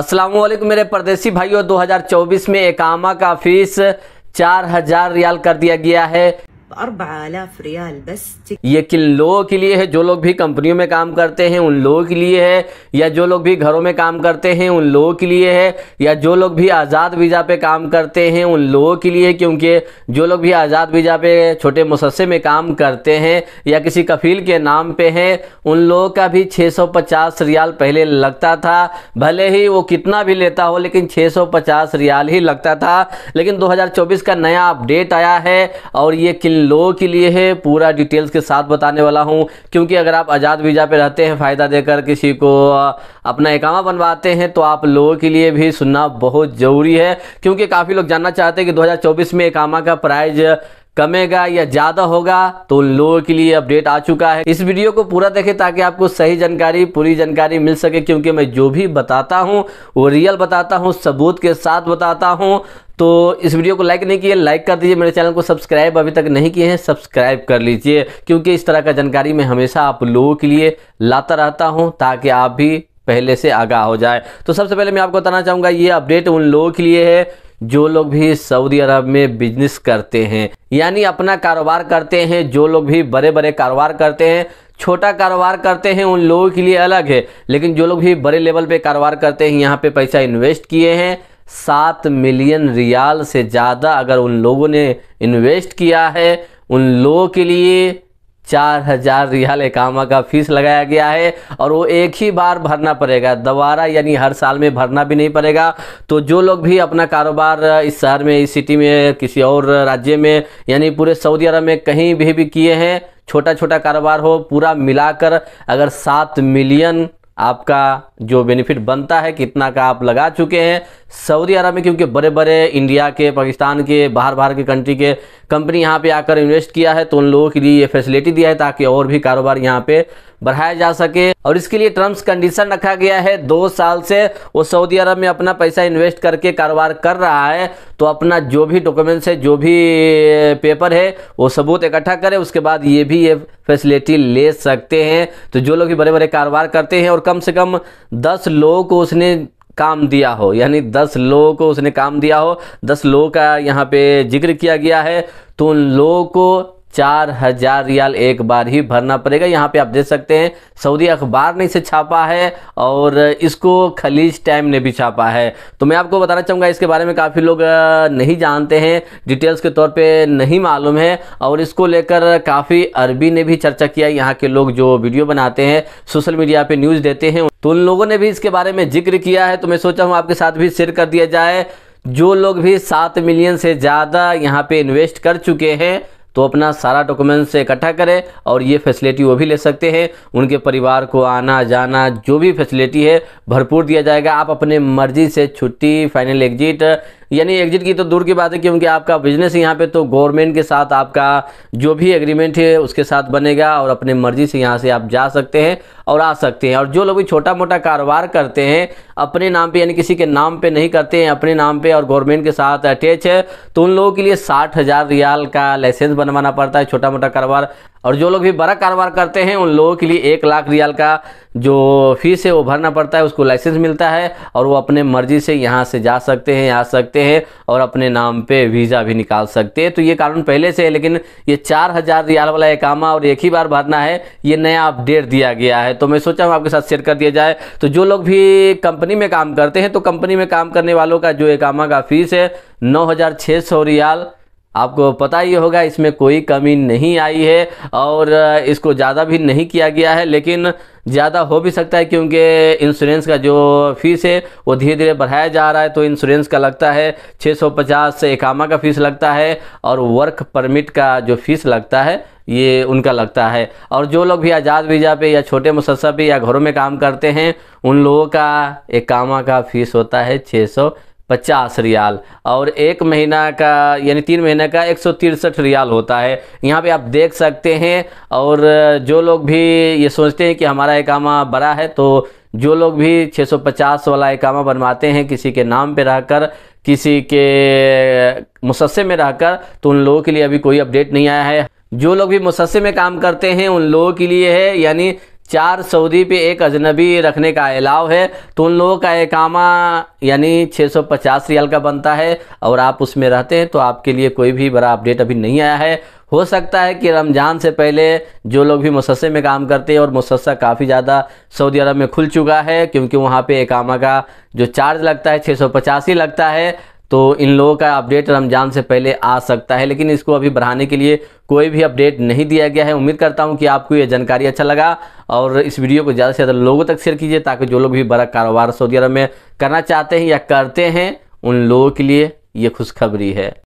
अस्सलाम वालेकुम मेरे परदेसी भाइयों 2024 में एकामा का फीस चार हजार रियाल कर दिया गया है बस ये किन लोगों के लिए है जो लोग भी कंपनियों में काम करते हैं उन लोगों के लिए है या जो लोग भी घरों में काम करते हैं उन लोगों के लिए है या जो लोग भी आज़ाद वीज़ा पे काम करते हैं उन लोगों के लिए क्योंकि जो लोग भी आज़ाद वीज़ा पे छोटे मुसस्से में काम करते हैं या किसी कफील के नाम पे हैं उन लोगों का भी 650 रियाल पहले लगता था भले ही वो कितना भी लेता हो लेकिन पचास रियाल ही लगता था लेकिन चौबीस का नया अपडेट आया है और ये किन लोगों के लिए है पूरा डिटेल्स के साथ बताने वाला हूँ क्योंकि अगर आप आज़ाद वीज़ा पे रहते हैं फ़ायदा देकर किसी को अपना एकामा बनवाते हैं तो आप लोगों के लिए भी सुनना बहुत ज़रूरी है क्योंकि काफ़ी लोग जानना चाहते हैं कि दो में एकामा का प्राइज़ कमेगा या ज्यादा होगा तो उन लोगों के लिए अपडेट आ चुका है इस वीडियो को पूरा देखें ताकि आपको सही जानकारी पूरी जानकारी मिल सके क्योंकि मैं जो भी बताता हूँ वो रियल बताता हूँ सबूत के साथ बताता हूँ तो इस वीडियो को लाइक नहीं किए लाइक कर दीजिए मेरे चैनल को सब्सक्राइब अभी तक नहीं किए हैं सब्सक्राइब कर लीजिए क्योंकि इस तरह का जानकारी मैं हमेशा आप लोगों के लिए लाता रहता हूँ ताकि आप भी पहले से आगाह हो जाए तो सबसे पहले मैं आपको बताना चाहूँगा ये अपडेट उन लोगों के लिए है जो लोग भी सऊदी अरब में बिजनेस करते हैं यानी अपना कारोबार करते हैं जो लोग भी बड़े बड़े कारोबार करते हैं छोटा कारोबार करते हैं उन लोगों के लिए अलग है लेकिन जो लोग भी बड़े लेवल पे कारोबार करते हैं यहाँ पे पैसा इन्वेस्ट किए हैं सात मिलियन रियाल से ज़्यादा अगर उन लोगों ने इन्वेस्ट किया है उन लोगों के लिए चार हजार रियाल एकामा का फीस लगाया गया है और वो एक ही बार भरना पड़ेगा दोबारा यानी हर साल में भरना भी नहीं पड़ेगा तो जो लोग भी अपना कारोबार इस शहर में इस सिटी में किसी और राज्य में यानी पूरे सऊदी अरब में कहीं भी, भी किए हैं छोटा छोटा कारोबार हो पूरा मिलाकर अगर सात मिलियन आपका जो बेनिफिट बनता है कितना का आप लगा चुके हैं सऊदी अरब में क्योंकि बड़े बड़े इंडिया के पाकिस्तान के बाहर बाहर के कंट्री के कंपनी यहाँ पे आकर इन्वेस्ट किया है तो उन लोगों के लिए ये फैसिलिटी दिया है ताकि और भी कारोबार यहाँ पे बढ़ाया जा सके और इसके लिए टर्म्स कंडीशन रखा गया है दो साल से वो सऊदी अरब में अपना पैसा इन्वेस्ट करके कारोबार कर रहा है तो अपना जो भी डॉक्यूमेंट्स है जो भी पेपर है वो सबूत इकट्ठा करें उसके बाद ये भी ये फैसिलिटी ले सकते हैं तो जो लोग भी बड़े बड़े कारोबार करते हैं और कम से कम दस लोगों को उसने काम दिया हो यानी दस लोगों को उसने काम दिया हो दस लोगों का यहाँ पे जिक्र किया गया है तो उन लोगों को चार हजार रियाल एक बार ही भरना पड़ेगा यहाँ पे आप देख सकते हैं सऊदी अखबार ने इसे छापा है और इसको खलीज टाइम ने भी छापा है तो मैं आपको बताना चाहूँगा इसके बारे में काफ़ी लोग नहीं जानते हैं डिटेल्स के तौर पे नहीं मालूम है और इसको लेकर काफ़ी अरबी ने भी चर्चा किया यहाँ के लोग जो वीडियो बनाते हैं सोशल मीडिया पर न्यूज़ देते हैं तो उन लोगों ने भी इसके बारे में जिक्र किया है तो मैं सोचा हूँ आपके साथ भी शेयर कर दिया जाए जो लोग भी सात मिलियन से ज़्यादा यहाँ पे इन्वेस्ट कर चुके हैं तो अपना सारा डॉक्यूमेंट्स से इकट्ठा करें और ये फैसिलिटी वो भी ले सकते हैं उनके परिवार को आना जाना जो भी फैसिलिटी है भरपूर दिया जाएगा आप अपने मर्जी से छुट्टी फाइनल एग्जिट यानी एग्जिट की तो दूर की बात है क्योंकि आपका बिजनेस यहाँ पे तो गवर्नमेंट के साथ आपका जो भी एग्रीमेंट है उसके साथ बनेगा और अपने मर्जी से यहाँ से आप जा सकते हैं और आ सकते हैं और जो लोग भी छोटा मोटा कारोबार करते हैं अपने नाम पे यानी किसी के नाम पे नहीं करते हैं अपने नाम पे और गवर्नमेंट के साथ अटैच है तो उन लोगों के लिए साठ हज़ार रियाल का लाइसेंस बनवाना पड़ता है छोटा मोटा कारोबार और जो लोग भी बड़ा कारोबार करते हैं उन लोगों के लिए एक लाख रियाल का जो फीस है वो भरना पड़ता है उसको लाइसेंस मिलता है और वो अपने मर्जी से यहाँ से जा सकते हैं आ सकते हैं और अपने नाम पे वीज़ा भी निकाल सकते हैं तो ये कानून पहले से है लेकिन ये चार हज़ार रियाल वाला एकामा और एक ही बार भरना है ये नया अपडेट दिया गया है तो मैं सोचा हूँ आपके साथ शेयर कर दिया जाए तो जो लोग भी कंपनी में काम करते हैं तो कंपनी में काम करने वालों का जो एकामा का फीस है नौ रियाल आपको पता ही होगा इसमें कोई कमी नहीं आई है और इसको ज़्यादा भी नहीं किया गया है लेकिन ज़्यादा हो भी सकता है क्योंकि इंश्योरेंस का जो फीस है वो धीरे धीरे बढ़ाया जा रहा है तो इंश्योरेंस का लगता है 650 से इकामा का फीस लगता है और वर्क परमिट का जो फीस लगता है ये उनका लगता है और जो लोग भी आज़ाद वीज़ा पे या छोटे मुसस्सा पे या घरों में काम करते हैं उन लोगों का इकामा का फीस होता है छः पचास रियाल और एक महीना का यानी तीन महीने का एक सौ तिरसठ रियाल होता है यहाँ पे आप देख सकते हैं और जो लोग भी ये सोचते हैं कि हमारा एकामा बड़ा है तो जो लोग भी 650 वाला एकामा बनवाते हैं किसी के नाम पे रहकर किसी के मुसस्से में रहकर तो उन लोगों के लिए अभी कोई अपडेट नहीं आया है जो लोग भी मुसस्से में काम करते हैं उन लोगों के लिए है यानी चार सऊदी पे एक अजनबी रखने का अलाव है तो उन लोगों का एकामा यानी 650 रियाल का बनता है और आप उसमें रहते हैं तो आपके लिए कोई भी बड़ा अपडेट अभी नहीं आया है हो सकता है कि रमज़ान से पहले जो लोग भी मुसस्से में काम करते हैं और मुसस्सा काफ़ी ज़्यादा सऊदी अरब में खुल चुका है क्योंकि वहाँ पे एकामा का जो चार्ज लगता है छः लगता है तो इन लोगों का अपडेट रमज़ान से पहले आ सकता है लेकिन इसको अभी बढ़ाने के लिए कोई भी अपडेट नहीं दिया गया है उम्मीद करता हूं कि आपको ये जानकारी अच्छा लगा और इस वीडियो को ज़्यादा से ज़्यादा लोगों तक शेयर कीजिए ताकि जो लोग भी बड़ा कारोबार सऊदी अरब में करना चाहते हैं या करते हैं उन लोगों के लिए ये खुशखबरी है